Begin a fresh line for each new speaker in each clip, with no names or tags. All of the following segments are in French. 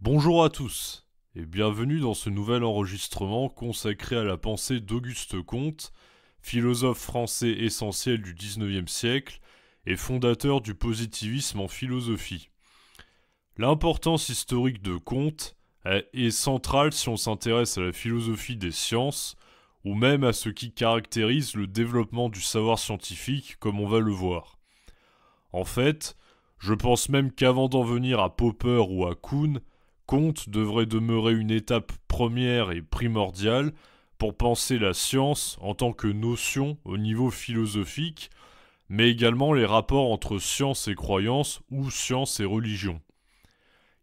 Bonjour à tous et bienvenue dans ce nouvel enregistrement consacré à la pensée d'Auguste Comte, philosophe français essentiel du XIXe siècle et fondateur du positivisme en philosophie. L'importance historique de Comte est centrale si on s'intéresse à la philosophie des sciences ou même à ce qui caractérise le développement du savoir scientifique comme on va le voir. En fait, je pense même qu'avant d'en venir à Popper ou à Kuhn, Comte devrait demeurer une étape première et primordiale pour penser la science en tant que notion au niveau philosophique, mais également les rapports entre science et croyance ou science et religion.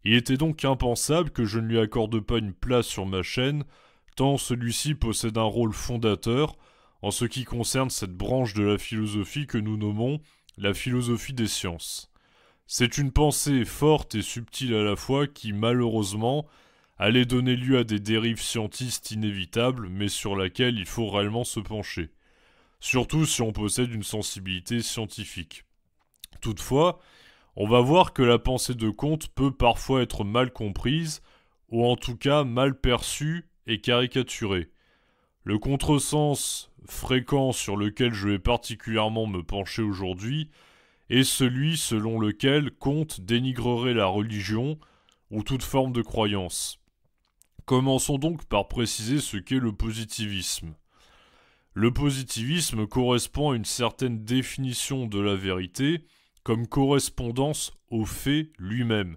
Il était donc impensable que je ne lui accorde pas une place sur ma chaîne, tant celui-ci possède un rôle fondateur en ce qui concerne cette branche de la philosophie que nous nommons la philosophie des sciences. C'est une pensée forte et subtile à la fois qui, malheureusement, allait donner lieu à des dérives scientistes inévitables, mais sur laquelle il faut réellement se pencher. Surtout si on possède une sensibilité scientifique. Toutefois, on va voir que la pensée de Comte peut parfois être mal comprise, ou en tout cas mal perçue et caricaturée. Le contresens fréquent sur lequel je vais particulièrement me pencher aujourd'hui, et celui selon lequel Comte dénigrerait la religion ou toute forme de croyance. Commençons donc par préciser ce qu'est le positivisme. Le positivisme correspond à une certaine définition de la vérité comme correspondance au fait lui-même.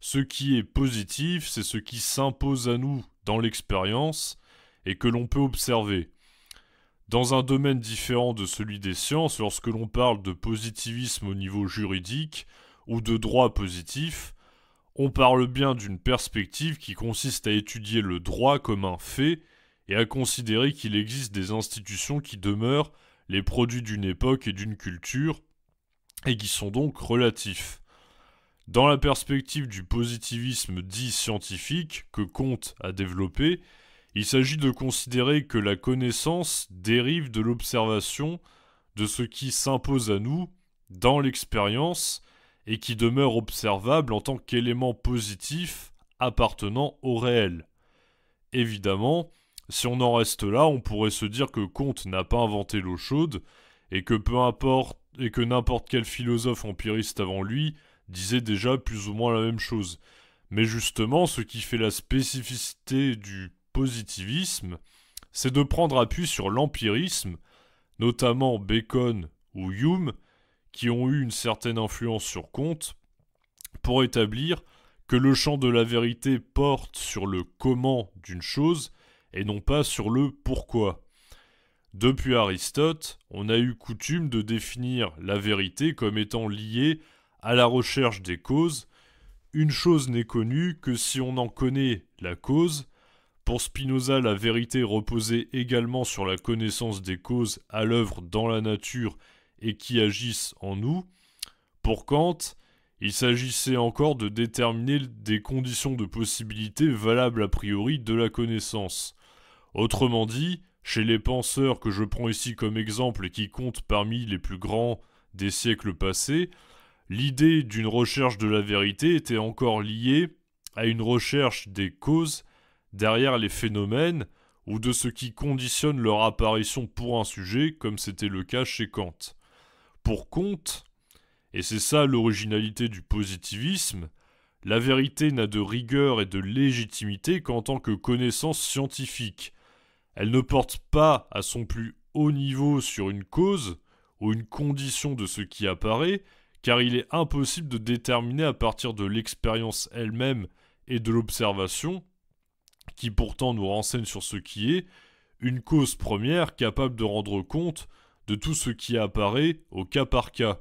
Ce qui est positif, c'est ce qui s'impose à nous dans l'expérience et que l'on peut observer. Dans un domaine différent de celui des sciences, lorsque l'on parle de positivisme au niveau juridique ou de droit positif, on parle bien d'une perspective qui consiste à étudier le droit comme un fait et à considérer qu'il existe des institutions qui demeurent les produits d'une époque et d'une culture, et qui sont donc relatifs. Dans la perspective du positivisme dit scientifique que Comte a développé, il s'agit de considérer que la connaissance dérive de l'observation de ce qui s'impose à nous dans l'expérience et qui demeure observable en tant qu'élément positif appartenant au réel. Évidemment, si on en reste là, on pourrait se dire que Kant n'a pas inventé l'eau chaude et que peu importe et que n'importe quel philosophe empiriste avant lui disait déjà plus ou moins la même chose. Mais justement, ce qui fait la spécificité du positivisme, c'est de prendre appui sur l'empirisme, notamment Bacon ou Hume, qui ont eu une certaine influence sur Comte, pour établir que le champ de la vérité porte sur le comment d'une chose et non pas sur le pourquoi. Depuis Aristote, on a eu coutume de définir la vérité comme étant liée à la recherche des causes. Une chose n'est connue que si on en connaît la cause, pour Spinoza, la vérité reposait également sur la connaissance des causes à l'œuvre dans la nature et qui agissent en nous. Pour Kant, il s'agissait encore de déterminer des conditions de possibilité valables a priori de la connaissance. Autrement dit, chez les penseurs que je prends ici comme exemple et qui comptent parmi les plus grands des siècles passés, l'idée d'une recherche de la vérité était encore liée à une recherche des causes derrière les phénomènes ou de ce qui conditionne leur apparition pour un sujet, comme c'était le cas chez Kant. Pour Kant, et c'est ça l'originalité du positivisme, la vérité n'a de rigueur et de légitimité qu'en tant que connaissance scientifique. Elle ne porte pas à son plus haut niveau sur une cause ou une condition de ce qui apparaît, car il est impossible de déterminer à partir de l'expérience elle-même et de l'observation qui pourtant nous renseigne sur ce qui est, une cause première capable de rendre compte de tout ce qui apparaît au cas par cas.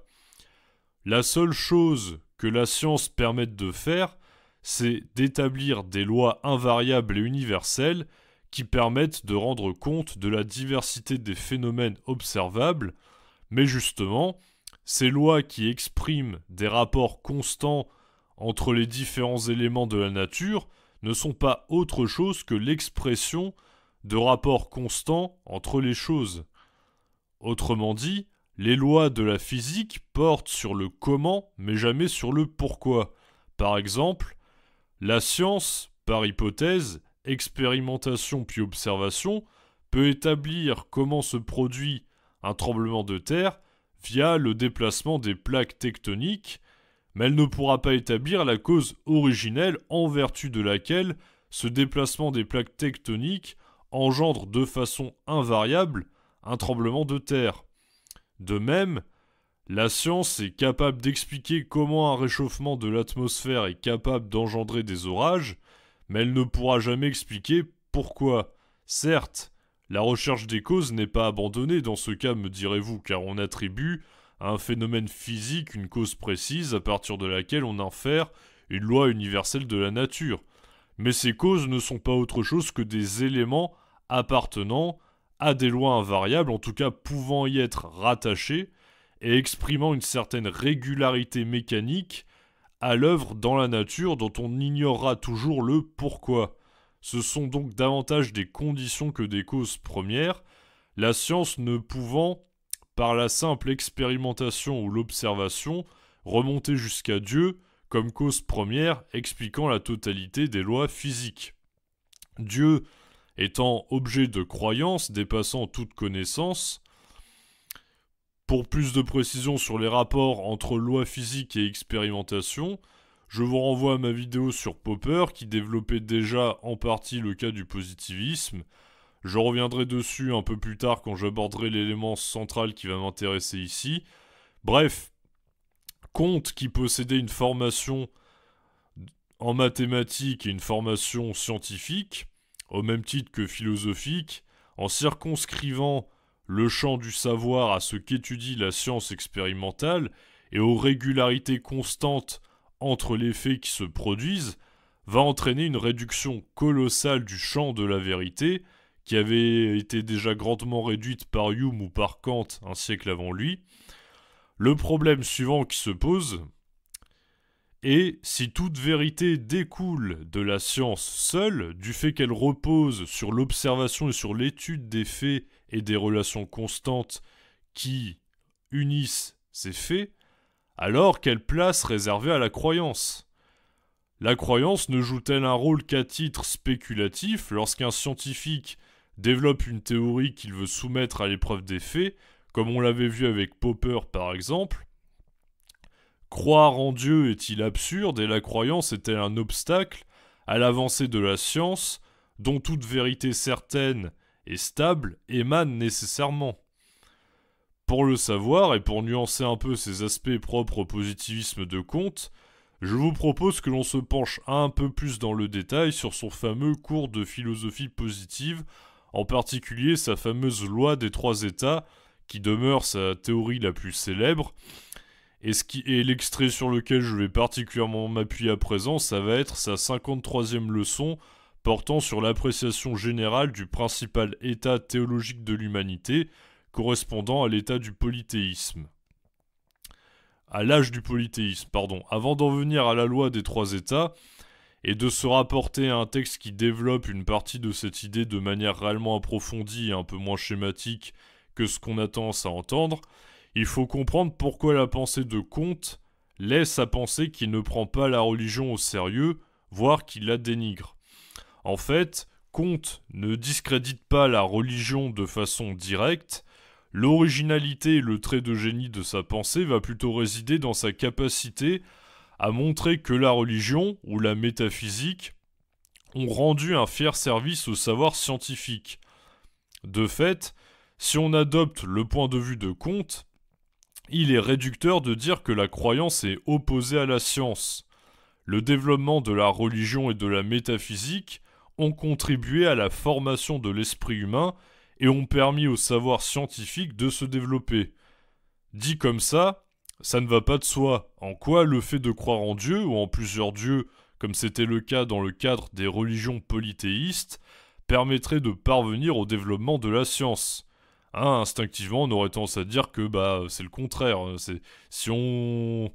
La seule chose que la science permette de faire, c'est d'établir des lois invariables et universelles qui permettent de rendre compte de la diversité des phénomènes observables, mais justement, ces lois qui expriment des rapports constants entre les différents éléments de la nature ne sont pas autre chose que l'expression de rapports constants entre les choses. Autrement dit, les lois de la physique portent sur le comment mais jamais sur le pourquoi. Par exemple, la science, par hypothèse, expérimentation puis observation, peut établir comment se produit un tremblement de terre via le déplacement des plaques tectoniques mais elle ne pourra pas établir la cause originelle en vertu de laquelle ce déplacement des plaques tectoniques engendre de façon invariable un tremblement de terre. De même, la science est capable d'expliquer comment un réchauffement de l'atmosphère est capable d'engendrer des orages, mais elle ne pourra jamais expliquer pourquoi. Certes, la recherche des causes n'est pas abandonnée dans ce cas, me direz-vous, car on attribue un phénomène physique, une cause précise à partir de laquelle on infère une loi universelle de la nature. Mais ces causes ne sont pas autre chose que des éléments appartenant à des lois invariables, en tout cas pouvant y être rattachés, et exprimant une certaine régularité mécanique à l'œuvre dans la nature dont on ignorera toujours le pourquoi. Ce sont donc davantage des conditions que des causes premières, la science ne pouvant par la simple expérimentation ou l'observation, remonter jusqu'à Dieu comme cause première expliquant la totalité des lois physiques. Dieu étant objet de croyance dépassant toute connaissance, pour plus de précision sur les rapports entre lois physiques et expérimentation, je vous renvoie à ma vidéo sur Popper qui développait déjà en partie le cas du positivisme je reviendrai dessus un peu plus tard quand j'aborderai l'élément central qui va m'intéresser ici. Bref, Comte qui possédait une formation en mathématiques et une formation scientifique, au même titre que philosophique, en circonscrivant le champ du savoir à ce qu'étudie la science expérimentale et aux régularités constantes entre les faits qui se produisent, va entraîner une réduction colossale du champ de la vérité, qui avait été déjà grandement réduite par Hume ou par Kant un siècle avant lui, le problème suivant qui se pose est si toute vérité découle de la science seule, du fait qu'elle repose sur l'observation et sur l'étude des faits et des relations constantes qui unissent ces faits, alors quelle place réservée à la croyance La croyance ne joue-t-elle un rôle qu'à titre spéculatif lorsqu'un scientifique développe une théorie qu'il veut soumettre à l'épreuve des faits, comme on l'avait vu avec Popper par exemple, croire en Dieu est-il absurde et la croyance est-elle un obstacle à l'avancée de la science dont toute vérité certaine et stable émane nécessairement Pour le savoir et pour nuancer un peu ses aspects propres au positivisme de Comte, je vous propose que l'on se penche un peu plus dans le détail sur son fameux cours de philosophie positive en particulier sa fameuse loi des trois États, qui demeure sa théorie la plus célèbre. Et, est l'extrait sur lequel je vais particulièrement m'appuyer à présent, ça va être sa 53e leçon portant sur l'appréciation générale du principal état théologique de l'humanité, correspondant à l'état du polythéisme. À l'âge du polythéisme, pardon. Avant d'en venir à la loi des trois états, et de se rapporter à un texte qui développe une partie de cette idée de manière réellement approfondie et un peu moins schématique que ce qu'on a tendance à entendre, il faut comprendre pourquoi la pensée de Comte laisse à penser qu'il ne prend pas la religion au sérieux, voire qu'il la dénigre. En fait, Comte ne discrédite pas la religion de façon directe, l'originalité et le trait de génie de sa pensée va plutôt résider dans sa capacité a montré que la religion ou la métaphysique ont rendu un fier service au savoir scientifique. De fait, si on adopte le point de vue de Comte, il est réducteur de dire que la croyance est opposée à la science. Le développement de la religion et de la métaphysique ont contribué à la formation de l'esprit humain et ont permis au savoir scientifique de se développer. Dit comme ça, ça ne va pas de soi. En quoi le fait de croire en Dieu ou en plusieurs dieux, comme c'était le cas dans le cadre des religions polythéistes, permettrait de parvenir au développement de la science hein, Instinctivement, on aurait tendance à dire que bah c'est le contraire. Hein, si on,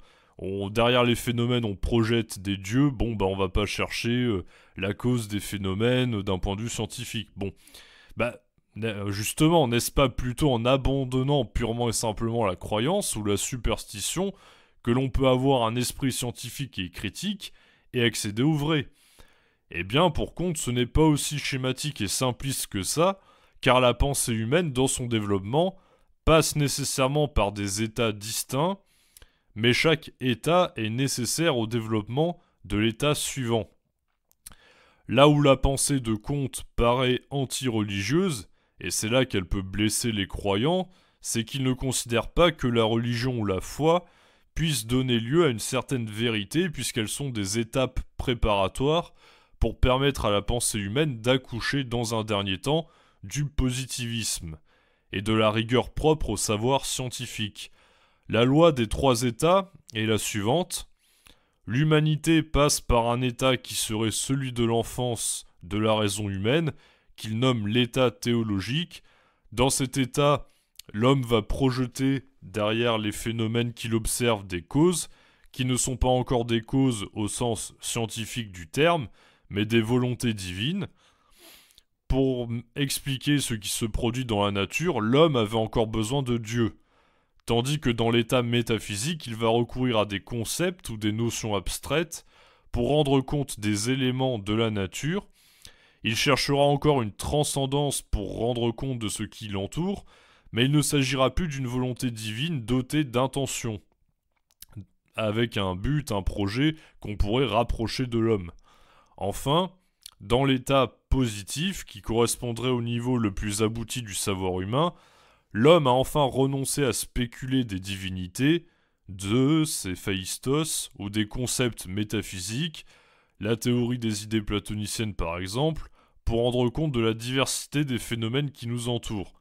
derrière les phénomènes on projette des dieux, bon bah on va pas chercher euh, la cause des phénomènes d'un point de vue scientifique. Bon, bah euh, justement, n'est-ce pas plutôt en abandonnant purement et simplement la croyance ou la superstition que l'on peut avoir un esprit scientifique et critique et accéder au vrai Eh bien, pour compte ce n'est pas aussi schématique et simpliste que ça, car la pensée humaine, dans son développement, passe nécessairement par des états distincts, mais chaque état est nécessaire au développement de l'état suivant. Là où la pensée de Comte paraît anti-religieuse, et c'est là qu'elle peut blesser les croyants, c'est qu'ils ne considèrent pas que la religion ou la foi puisse donner lieu à une certaine vérité puisqu'elles sont des étapes préparatoires pour permettre à la pensée humaine d'accoucher dans un dernier temps du positivisme et de la rigueur propre au savoir scientifique. La loi des trois états est la suivante. L'humanité passe par un état qui serait celui de l'enfance de la raison humaine qu'il nomme l'état théologique. Dans cet état, l'homme va projeter derrière les phénomènes qu'il observe des causes, qui ne sont pas encore des causes au sens scientifique du terme, mais des volontés divines. Pour expliquer ce qui se produit dans la nature, l'homme avait encore besoin de Dieu, tandis que dans l'état métaphysique, il va recourir à des concepts ou des notions abstraites pour rendre compte des éléments de la nature, il cherchera encore une transcendance pour rendre compte de ce qui l'entoure, mais il ne s'agira plus d'une volonté divine dotée d'intention, avec un but, un projet qu'on pourrait rapprocher de l'homme. Enfin, dans l'état positif, qui correspondrait au niveau le plus abouti du savoir humain, l'homme a enfin renoncé à spéculer des divinités, de ces Phaistos, ou des concepts métaphysiques, la théorie des idées platoniciennes par exemple, pour rendre compte de la diversité des phénomènes qui nous entourent.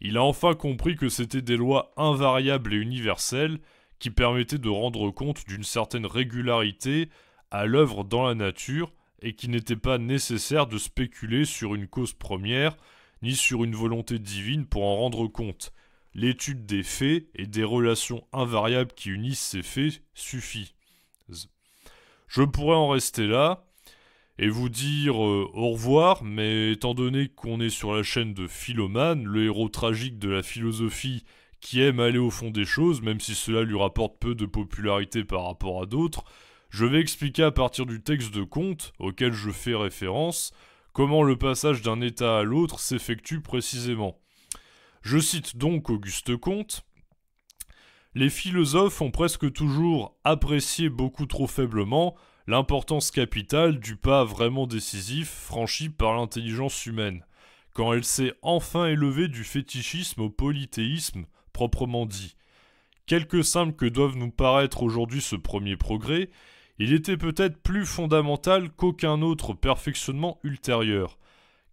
Il a enfin compris que c'était des lois invariables et universelles qui permettaient de rendre compte d'une certaine régularité à l'œuvre dans la nature et qu'il n'était pas nécessaire de spéculer sur une cause première ni sur une volonté divine pour en rendre compte. L'étude des faits et des relations invariables qui unissent ces faits suffit. Je pourrais en rester là et vous dire euh, au revoir, mais étant donné qu'on est sur la chaîne de Philomane, le héros tragique de la philosophie qui aime aller au fond des choses, même si cela lui rapporte peu de popularité par rapport à d'autres, je vais expliquer à partir du texte de Comte, auquel je fais référence, comment le passage d'un état à l'autre s'effectue précisément. Je cite donc Auguste Comte les philosophes ont presque toujours apprécié beaucoup trop faiblement l'importance capitale du pas vraiment décisif franchi par l'intelligence humaine, quand elle s'est enfin élevée du fétichisme au polythéisme proprement dit. Quelque simple que doive nous paraître aujourd'hui ce premier progrès, il était peut-être plus fondamental qu'aucun autre perfectionnement ultérieur,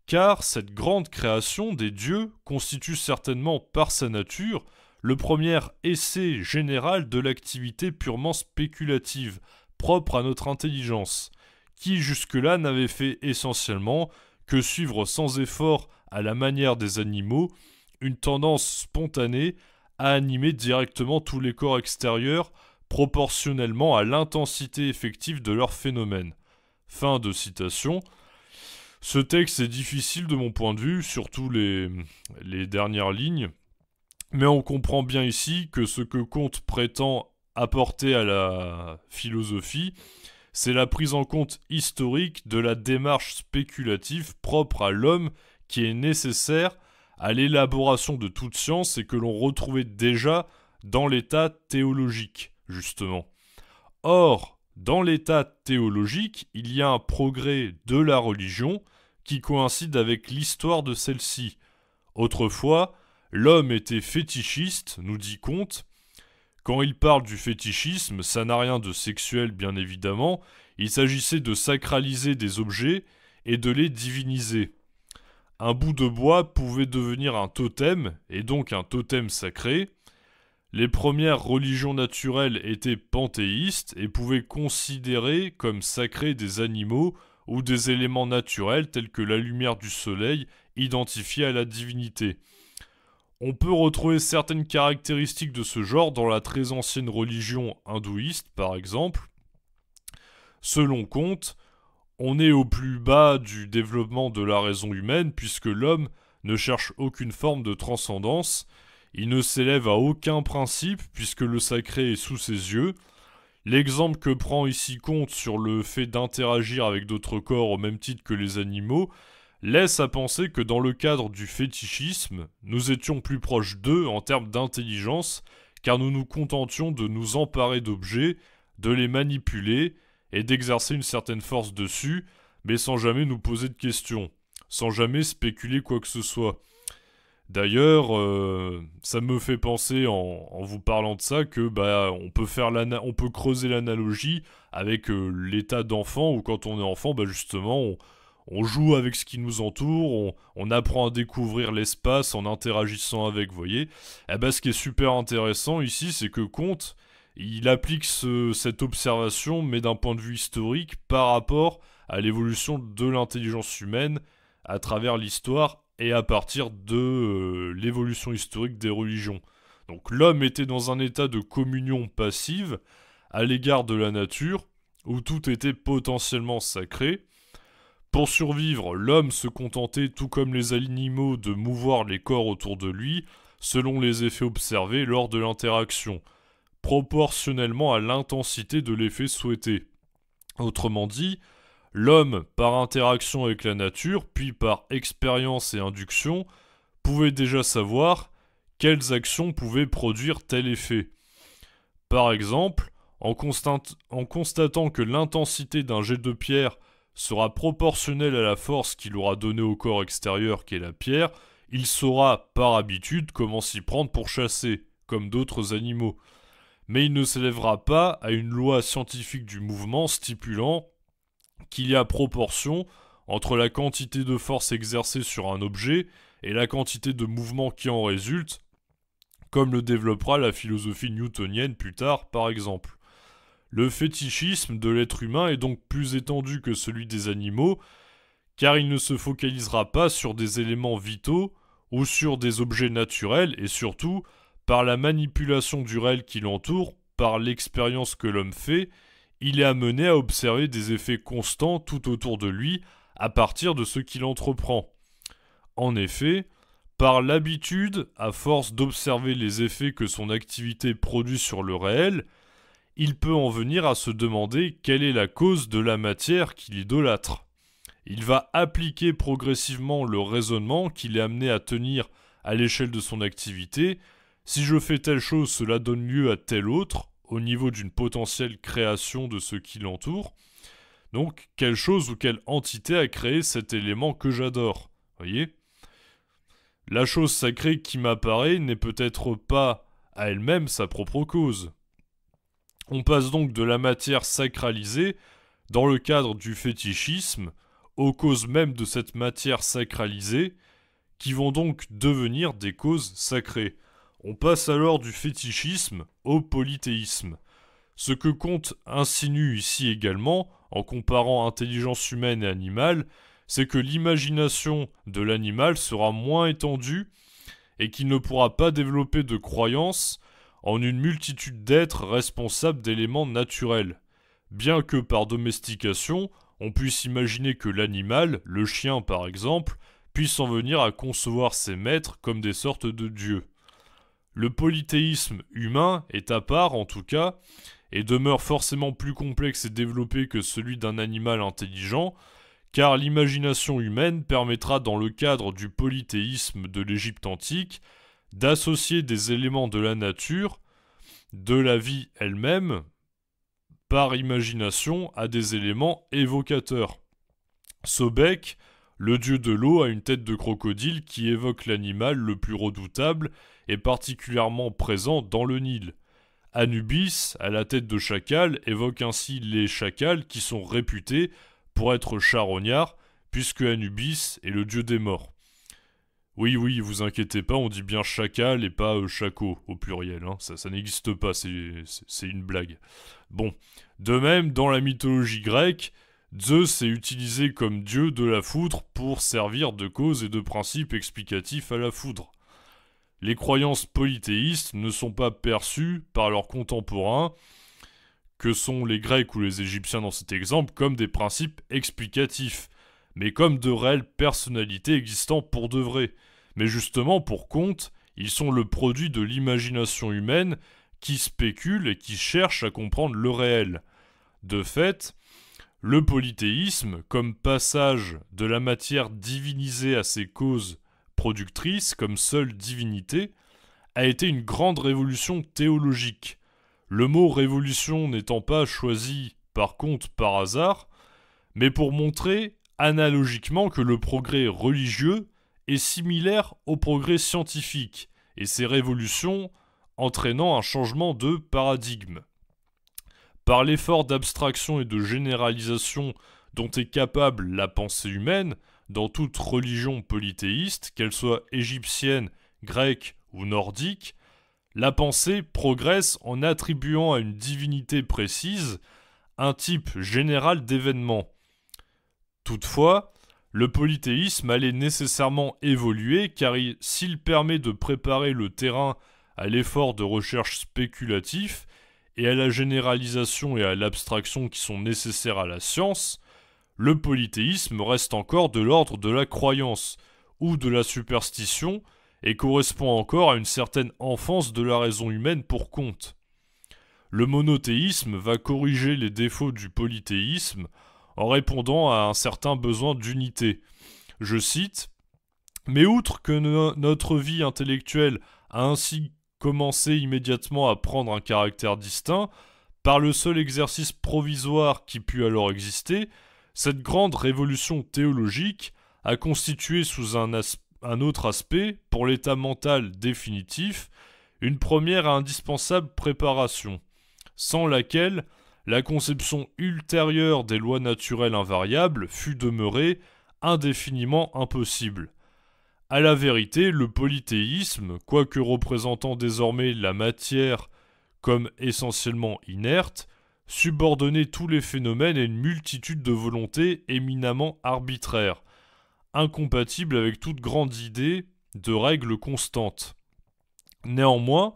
car cette grande création des dieux constitue certainement par sa nature le premier essai général de l'activité purement spéculative, propre à notre intelligence, qui jusque-là n'avait fait essentiellement que suivre sans effort, à la manière des animaux, une tendance spontanée à animer directement tous les corps extérieurs proportionnellement à l'intensité effective de leur phénomène. Fin de citation. Ce texte est difficile de mon point de vue, surtout les, les dernières lignes. Mais on comprend bien ici que ce que Comte prétend apporter à la philosophie, c'est la prise en compte historique de la démarche spéculative propre à l'homme qui est nécessaire à l'élaboration de toute science et que l'on retrouvait déjà dans l'état théologique, justement. Or, dans l'état théologique, il y a un progrès de la religion qui coïncide avec l'histoire de celle-ci. Autrefois, L'homme était fétichiste, nous dit Comte. Quand il parle du fétichisme, ça n'a rien de sexuel bien évidemment, il s'agissait de sacraliser des objets et de les diviniser. Un bout de bois pouvait devenir un totem, et donc un totem sacré. Les premières religions naturelles étaient panthéistes et pouvaient considérer comme sacrés des animaux ou des éléments naturels tels que la lumière du soleil identifiée à la divinité. On peut retrouver certaines caractéristiques de ce genre dans la très ancienne religion hindouiste, par exemple. Selon Comte, on est au plus bas du développement de la raison humaine puisque l'homme ne cherche aucune forme de transcendance, il ne s'élève à aucun principe puisque le sacré est sous ses yeux. L'exemple que prend ici Comte sur le fait d'interagir avec d'autres corps au même titre que les animaux laisse à penser que dans le cadre du fétichisme, nous étions plus proches d'eux en termes d'intelligence, car nous nous contentions de nous emparer d'objets, de les manipuler et d'exercer une certaine force dessus, mais sans jamais nous poser de questions, sans jamais spéculer quoi que ce soit. D'ailleurs, euh, ça me fait penser en, vous parlant de ça que bah on peut faire on peut creuser l'analogie avec euh, l'état d'enfant où quand on est enfant, bah justement on, on joue avec ce qui nous entoure, on, apprend à découvrir l'espace en interagissant avec, vous voyez. Et eh ben, ce qui est super intéressant ici, c'est que Comte, il applique cette observation, mais d'un point de vue historique, par rapport à l'évolution de l'intelligence humaine à travers l'histoire et à partir de euh, l'évolution historique des religions. Donc l'homme était dans un état de communion passive à l'égard de la nature, où tout était potentiellement sacré, pour survivre, l'homme se contentait tout comme les animaux de mouvoir les corps autour de lui, selon les effets observés lors de l'interaction, proportionnellement à l'intensité de l'effet souhaité. Autrement dit, l'homme, par interaction avec la nature, puis par expérience et induction, pouvait déjà savoir quelles actions pouvaient produire tel effet. Par exemple, en, constatant que l'intensité d'un jet de pierre sera proportionnel à la force qu'il aura donnée au corps extérieur qu'est la pierre, il saura, par habitude, comment s'y prendre pour chasser, comme d'autres animaux. Mais il ne s'élèvera pas à une loi scientifique du mouvement stipulant qu'il y a proportion entre la quantité de force exercée sur un objet et la quantité de mouvement qui en résulte, comme le développera la philosophie newtonienne plus tard, par exemple. Le fétichisme de l'être humain est donc plus étendu que celui des animaux, car il ne se focalisera pas sur des éléments vitaux ou sur des objets naturels, et surtout, par la manipulation du réel qui l'entoure, par l'expérience que l'homme fait, il est amené à observer des effets constants tout autour de lui à partir de ce qu'il entreprend. En effet, par l'habitude, à force d'observer les effets que son activité produit sur le réel, il peut en venir à se demander quelle est la cause de la matière qu'il idolâtre. Il va appliquer progressivement le raisonnement qu'il est amené à tenir à l'échelle de son activité. Si je fais telle chose, cela donne lieu à telle autre, au niveau d'une potentielle création de ce qui l'entoure. Donc, quelle chose ou quelle entité a créé cet élément que j'adore Voyez La chose sacrée qui m'apparaît n'est peut-être pas à elle-même sa propre cause. On passe donc de la matière sacralisée, dans le cadre du fétichisme, aux causes même de cette matière sacralisée, qui vont donc devenir des causes sacrées. On passe alors du fétichisme au polythéisme. Ce que Comte insinue ici également, en comparant intelligence humaine et animale, c'est que l'imagination de l'animal sera moins étendue et qu'il ne pourra pas développer de croyances en une multitude d'êtres responsables d'éléments naturels. Bien que par domestication, on puisse imaginer que l'animal, le chien par exemple, puisse en venir à concevoir ses maîtres comme des sortes de dieux. Le polythéisme humain est à part, en tout cas, et demeure forcément plus complexe et développé que celui d'un animal intelligent, car l'imagination humaine permettra dans le cadre du polythéisme de l'Égypte antique d'associer des éléments de la nature, de la vie elle-même, par imagination, à des éléments évocateurs. Sobek, le dieu de l'eau, a une tête de crocodile qui évoque l'animal le plus redoutable et particulièrement présent dans le Nil. Anubis, à la tête de chacal, évoque ainsi les chacals qui sont réputés pour être charognards, puisque Anubis est le dieu des morts. Oui, oui, vous inquiétez pas, on dit bien chacal et pas euh, chaco au pluriel, hein. ça, ça n'existe pas, c'est une blague. Bon, de même, dans la mythologie grecque, Zeus est utilisé comme dieu de la foudre pour servir de cause et de principe explicatif à la foudre. Les croyances polythéistes ne sont pas perçues par leurs contemporains, que sont les Grecs ou les Égyptiens dans cet exemple, comme des principes explicatifs, mais comme de réelles personnalités existant pour de vrai mais justement, pour compte, ils sont le produit de l'imagination humaine qui spécule et qui cherche à comprendre le réel. De fait, le polythéisme, comme passage de la matière divinisée à ses causes productrices comme seule divinité, a été une grande révolution théologique. Le mot révolution n'étant pas choisi par contre par hasard, mais pour montrer analogiquement que le progrès religieux est similaire au progrès scientifique et ses révolutions entraînant un changement de paradigme. Par l'effort d'abstraction et de généralisation dont est capable la pensée humaine, dans toute religion polythéiste, qu'elle soit égyptienne, grecque ou nordique, la pensée progresse en attribuant à une divinité précise un type général d'événements. Toutefois, le polythéisme allait nécessairement évoluer car s'il permet de préparer le terrain à l'effort de recherche spéculatif et à la généralisation et à l'abstraction qui sont nécessaires à la science, le polythéisme reste encore de l'ordre de la croyance ou de la superstition et correspond encore à une certaine enfance de la raison humaine pour compte. Le monothéisme va corriger les défauts du polythéisme en répondant à un certain besoin d'unité. Je cite Mais outre que notre vie intellectuelle a ainsi commencé immédiatement à prendre un caractère distinct, par le seul exercice provisoire qui put alors exister, cette grande révolution théologique a constitué sous un, un autre aspect, pour l'état mental définitif, une première et indispensable préparation, sans laquelle la conception ultérieure des lois naturelles invariables fut demeurée indéfiniment impossible. À la vérité, le polythéisme, quoique représentant désormais la matière comme essentiellement inerte, subordonnait tous les phénomènes à une multitude de volontés éminemment arbitraires, incompatibles avec toute grande idée de règles constantes. Néanmoins,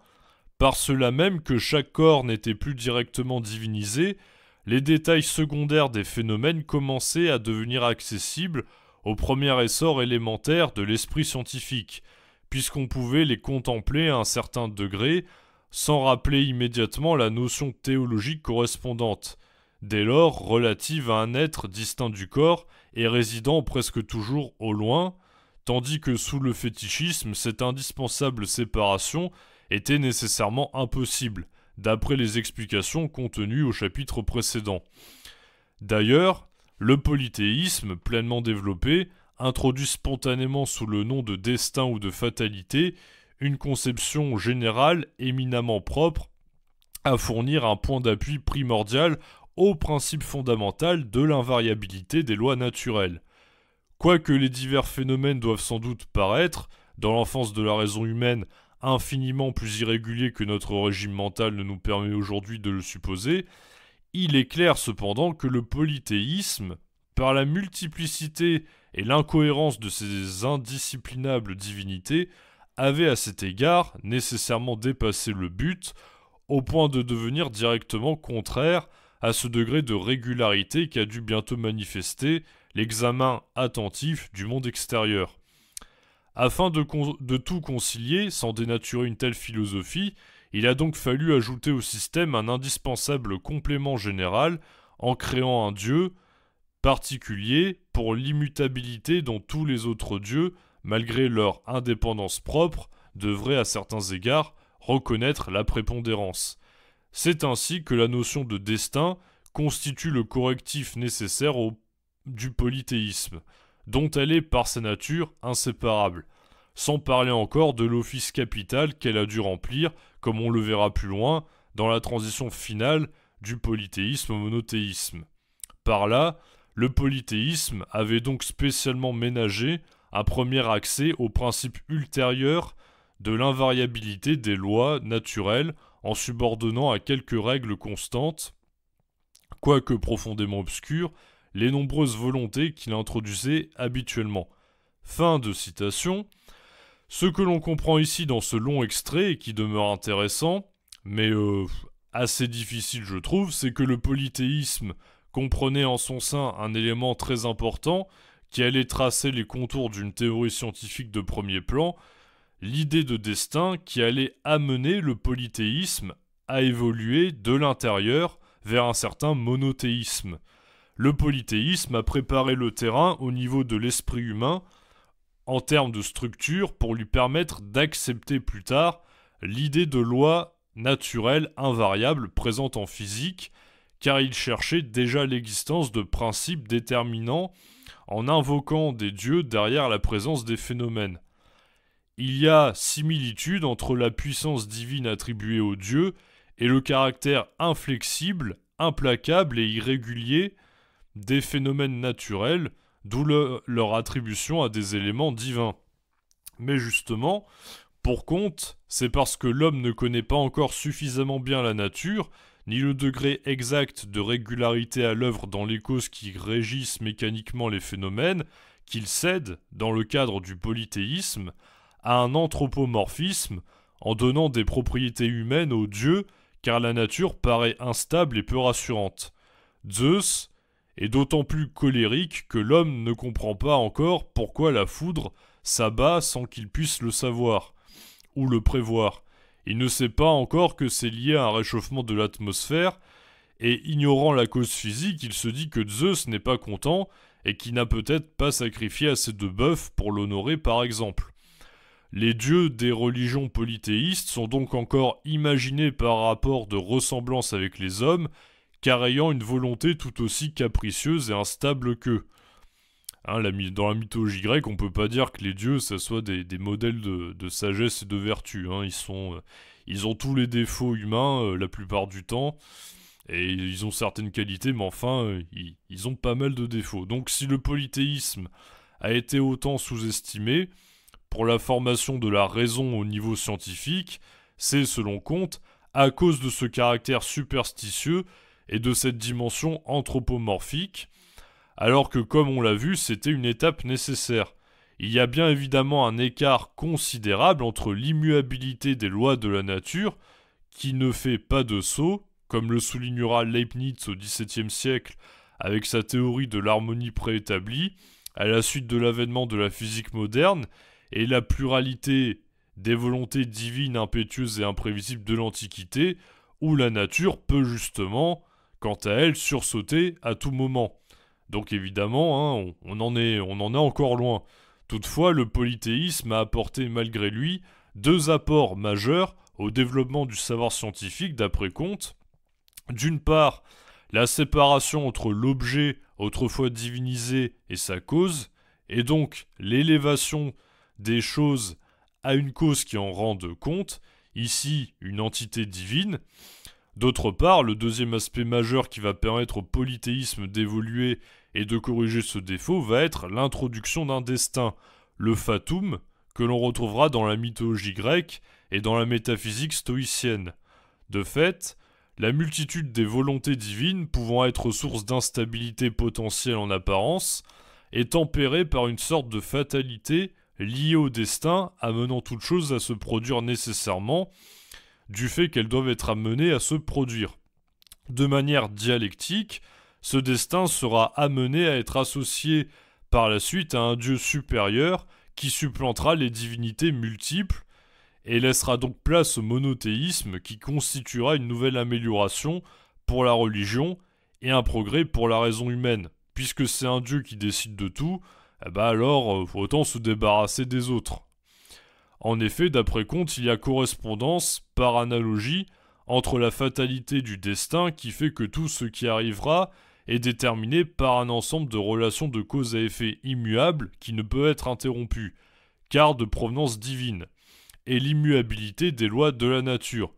par cela même que chaque corps n'était plus directement divinisé, les détails secondaires des phénomènes commençaient à devenir accessibles au premier essor élémentaire de l'esprit scientifique, puisqu'on pouvait les contempler à un certain degré sans rappeler immédiatement la notion théologique correspondante, dès lors relative à un être distinct du corps et résidant presque toujours au loin, tandis que sous le fétichisme cette indispensable séparation était nécessairement impossible, d'après les explications contenues au chapitre précédent. D'ailleurs, le polythéisme, pleinement développé, introduit spontanément sous le nom de destin ou de fatalité une conception générale éminemment propre à fournir un point d'appui primordial au principe fondamental de l'invariabilité des lois naturelles. Quoique les divers phénomènes doivent sans doute paraître, dans l'enfance de la raison humaine, infiniment plus irrégulier que notre régime mental ne nous permet aujourd'hui de le supposer, il est clair cependant que le polythéisme, par la multiplicité et l'incohérence de ses indisciplinables divinités, avait à cet égard nécessairement dépassé le but, au point de devenir directement contraire à ce degré de régularité qu'a dû bientôt manifester l'examen attentif du monde extérieur. Afin de, tout concilier, sans dénaturer une telle philosophie, il a donc fallu ajouter au système un indispensable complément général en créant un dieu particulier pour l'immutabilité dont tous les autres dieux, malgré leur indépendance propre, devraient à certains égards reconnaître la prépondérance. C'est ainsi que la notion de destin constitue le correctif nécessaire au... du polythéisme dont elle est par sa nature inséparable, sans parler encore de l'office capital qu'elle a dû remplir, comme on le verra plus loin, dans la transition finale du polythéisme au monothéisme. Par là, le polythéisme avait donc spécialement ménagé à premier accès au principe ultérieur de l'invariabilité des lois naturelles en subordonnant à quelques règles constantes, quoique profondément obscures, les nombreuses volontés qu'il introduisait habituellement. Fin de citation. Ce que l'on comprend ici dans ce long extrait, qui demeure intéressant, mais euh, assez difficile je trouve, c'est que le polythéisme comprenait en son sein un élément très important qui allait tracer les contours d'une théorie scientifique de premier plan, l'idée de destin qui allait amener le polythéisme à évoluer de l'intérieur vers un certain monothéisme. Le polythéisme a préparé le terrain au niveau de l'esprit humain en termes de structure pour lui permettre d'accepter plus tard l'idée de loi naturelle invariable présente en physique, car il cherchait déjà l'existence de principes déterminants en invoquant des dieux derrière la présence des phénomènes. Il y a similitude entre la puissance divine attribuée aux dieux et le caractère inflexible, implacable et irrégulier des phénomènes naturels, d'où leur attribution à des éléments divins. Mais justement, pour compte, c'est parce que l'homme ne connaît pas encore suffisamment bien la nature, ni le degré exact de régularité à l'œuvre dans les causes qui régissent mécaniquement les phénomènes, qu'il cède, dans le cadre du polythéisme, à un anthropomorphisme en donnant des propriétés humaines aux dieux, car la nature paraît instable et peu rassurante. Zeus, et d'autant plus colérique que l'homme ne comprend pas encore pourquoi la foudre s'abat sans qu'il puisse le savoir, ou le prévoir. Il ne sait pas encore que c'est lié à un réchauffement de l'atmosphère, et ignorant la cause physique, il se dit que Zeus n'est pas content, et qu'il n'a peut-être pas sacrifié assez de bœufs pour l'honorer par exemple. Les dieux des religions polythéistes sont donc encore imaginés par rapport de ressemblance avec les hommes, car ayant une volonté tout aussi capricieuse et instable qu'eux. Hein, dans la mythologie grecque, on peut pas dire que les dieux, ça soit des, modèles de, sagesse et de vertu. Hein. Euh, ils, ont tous les défauts humains euh, la plupart du temps, et ils ont certaines qualités, mais enfin, euh, ils, ils, ont pas mal de défauts. Donc si le polythéisme a été autant sous-estimé, pour la formation de la raison au niveau scientifique, c'est, selon compte à cause de ce caractère superstitieux et de cette dimension anthropomorphique, alors que comme on l'a vu, c'était une étape nécessaire. Il y a bien évidemment un écart considérable entre l'immuabilité des lois de la nature, qui ne fait pas de saut, comme le soulignera Leibniz au XVIIe siècle avec sa théorie de l'harmonie préétablie, à la suite de l'avènement de la physique moderne, et la pluralité des volontés divines impétueuses et imprévisibles de l'Antiquité, où la nature peut justement quant à elle, sursauter à tout moment. Donc évidemment, hein, on, en est, on en est encore loin. Toutefois, le polythéisme a apporté malgré lui deux apports majeurs au développement du savoir scientifique d'après compte. D'une part, la séparation entre l'objet autrefois divinisé et sa cause, et donc l'élévation des choses à une cause qui en rende compte, ici une entité divine, D'autre part, le deuxième aspect majeur qui va permettre au polythéisme d'évoluer et de corriger ce défaut va être l'introduction d'un destin, le fatum, que l'on retrouvera dans la mythologie grecque et dans la métaphysique stoïcienne. De fait, la multitude des volontés divines pouvant être source d'instabilité potentielle en apparence est tempérée par une sorte de fatalité liée au destin amenant toute chose à se produire nécessairement du fait qu'elles doivent être amenées à se produire. De manière dialectique, ce destin sera amené à être associé par la suite à un dieu supérieur qui supplantera les divinités multiples et laissera donc place au monothéisme qui constituera une nouvelle amélioration pour la religion et un progrès pour la raison humaine. Puisque c'est un dieu qui décide de tout, eh ben alors euh, faut autant se débarrasser des autres. En effet, d'après compte, il y a correspondance, par analogie, entre la fatalité du destin qui fait que tout ce qui arrivera est déterminé par un ensemble de relations de cause à effet immuables qui ne peut être interrompu, car de provenance divine, et l'immuabilité des lois de la nature.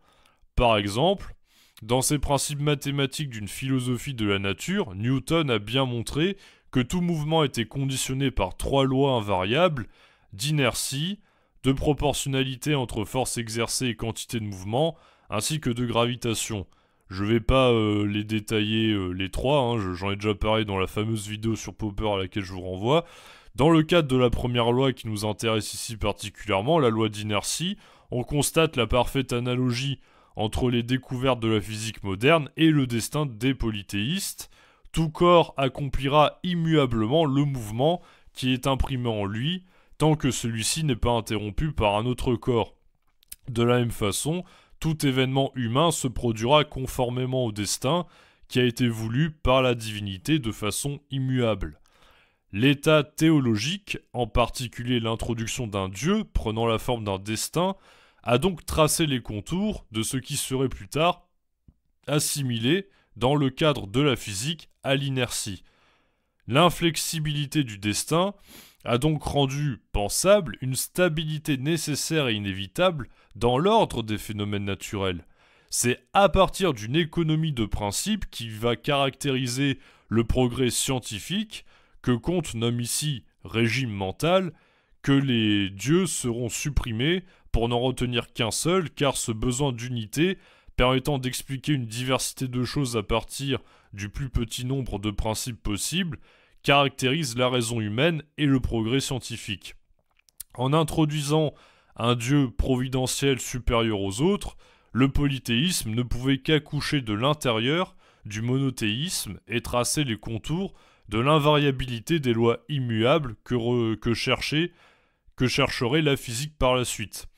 Par exemple, dans ses principes mathématiques d'une philosophie de la nature, Newton a bien montré que tout mouvement était conditionné par trois lois invariables d'inertie, de proportionnalité entre force exercée et quantité de mouvement, ainsi que de gravitation. Je vais pas euh, les détailler euh, les trois, hein, j'en ai déjà parlé dans la fameuse vidéo sur Popper à laquelle je vous renvoie. Dans le cadre de la première loi qui nous intéresse ici particulièrement, la loi d'inertie, on constate la parfaite analogie entre les découvertes de la physique moderne et le destin des polythéistes. Tout corps accomplira immuablement le mouvement qui est imprimé en lui, tant que celui-ci n'est pas interrompu par un autre corps. De la même façon, tout événement humain se produira conformément au destin qui a été voulu par la divinité de façon immuable. L'état théologique, en particulier l'introduction d'un dieu prenant la forme d'un destin, a donc tracé les contours de ce qui serait plus tard assimilé, dans le cadre de la physique, à l'inertie. L'inflexibilité du destin a donc rendu pensable une stabilité nécessaire et inévitable dans l'ordre des phénomènes naturels. C'est à partir d'une économie de principes qui va caractériser le progrès scientifique que Comte nomme ici régime mental que les dieux seront supprimés pour n'en retenir qu'un seul car ce besoin d'unité permettant d'expliquer une diversité de choses à partir du plus petit nombre de principes possibles caractérise la raison humaine et le progrès scientifique. En introduisant un Dieu providentiel supérieur aux autres, le polythéisme ne pouvait qu'accoucher de l'intérieur du monothéisme et tracer les contours de l'invariabilité des lois immuables que, que chercherait la physique par la suite.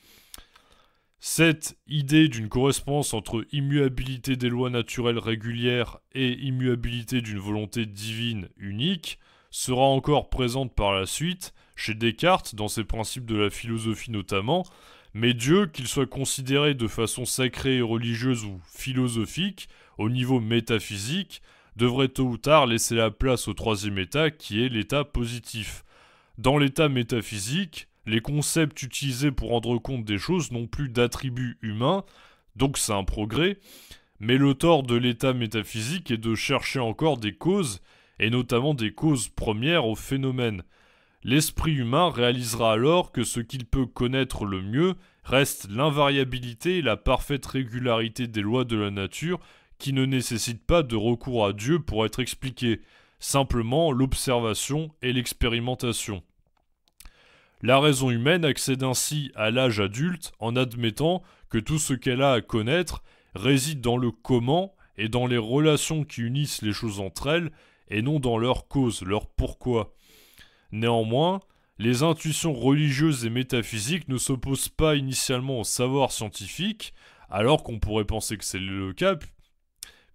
Cette idée d'une correspondance entre immuabilité des lois naturelles régulières et immuabilité d'une volonté divine unique sera encore présente par la suite chez Descartes dans ses principes de la philosophie notamment, mais Dieu, qu'il soit considéré de façon sacrée et religieuse ou philosophique, au niveau métaphysique, devrait tôt ou tard laisser la place au troisième état qui est l'état positif. Dans l'état métaphysique, les concepts utilisés pour rendre compte des choses n'ont plus d'attributs humains, donc c'est un progrès, mais le tort de l'état métaphysique est de chercher encore des causes, et notamment des causes premières au phénomène. L'esprit humain réalisera alors que ce qu'il peut connaître le mieux reste l'invariabilité et la parfaite régularité des lois de la nature qui ne nécessitent pas de recours à Dieu pour être expliquées, simplement l'observation et l'expérimentation. La raison humaine accède ainsi à l'âge adulte en admettant que tout ce qu'elle a à connaître réside dans le comment et dans les relations qui unissent les choses entre elles et non dans leur cause, leur pourquoi. Néanmoins, les intuitions religieuses et métaphysiques ne s'opposent pas initialement au savoir scientifique, alors qu'on pourrait penser que c'est le cas,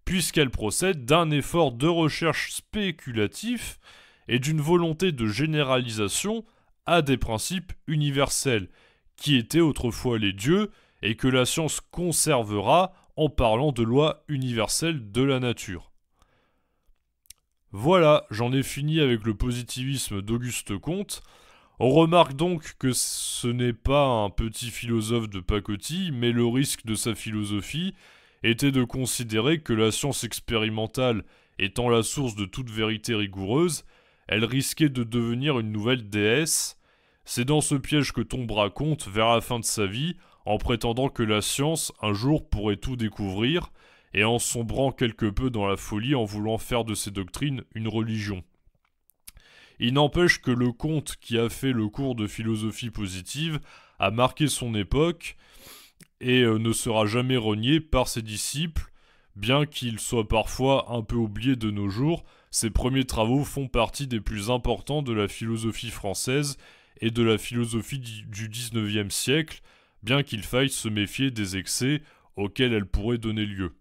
puisqu'elles procèdent d'un effort de recherche spéculatif et d'une volonté de généralisation à des principes universels, qui étaient autrefois les dieux, et que la science conservera en parlant de loi universelle de la nature. Voilà, j'en ai fini avec le positivisme d'Auguste Comte. On remarque donc que ce n'est pas un petit philosophe de pacotille, mais le risque de sa philosophie était de considérer que la science expérimentale étant la source de toute vérité rigoureuse, elle risquait de devenir une nouvelle déesse, c'est dans ce piège que tombera Comte vers la fin de sa vie, en prétendant que la science un jour pourrait tout découvrir, et en sombrant quelque peu dans la folie en voulant faire de ses doctrines une religion. Il n'empêche que le comte qui a fait le cours de philosophie positive a marqué son époque et euh, ne sera jamais renié par ses disciples, bien qu'il soit parfois un peu oublié de nos jours, ses premiers travaux font partie des plus importants de la philosophie française et de la philosophie du XIXe siècle, bien qu'il faille se méfier des excès auxquels elle pourrait donner lieu.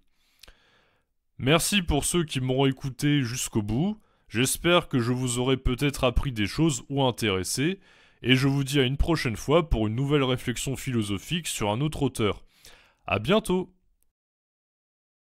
Merci pour ceux qui m'ont écouté jusqu'au bout, j'espère que je vous aurai peut-être appris des choses ou intéressé, et je vous dis à une prochaine fois pour une nouvelle réflexion philosophique sur un autre auteur. A bientôt